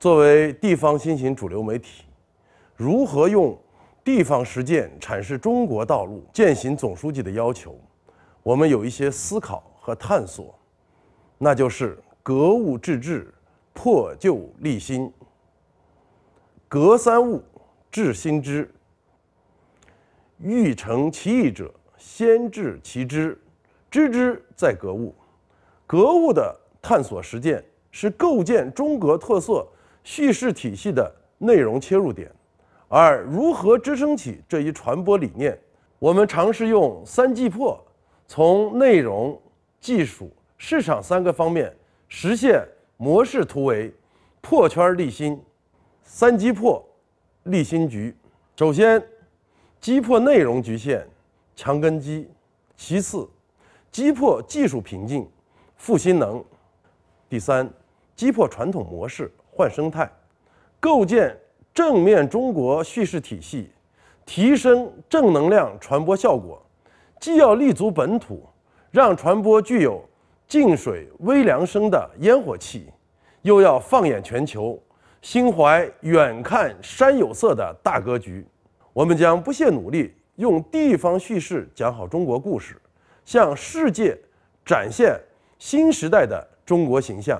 作为地方新型主流媒体，如何用地方实践阐释中国道路，践行总书记的要求？我们有一些思考和探索，那就是格物致知，破旧立新。格三物，致新知。欲诚其意者，先致其知。知之在格物。格物的探索实践是构建中国特色。叙事体系的内容切入点，而如何支撑起这一传播理念？我们尝试用“三击破”，从内容、技术、市场三个方面实现模式突围、破圈立新，“三击破”立新局。首先，击破内容局限，强根基；其次，击破技术瓶颈，复新能；第三，击破传统模式。换生态，构建正面中国叙事体系，提升正能量传播效果。既要立足本土，让传播具有近水微凉声的烟火气，又要放眼全球，心怀远看山有色的大格局。我们将不懈努力，用地方叙事讲好中国故事，向世界展现新时代的中国形象。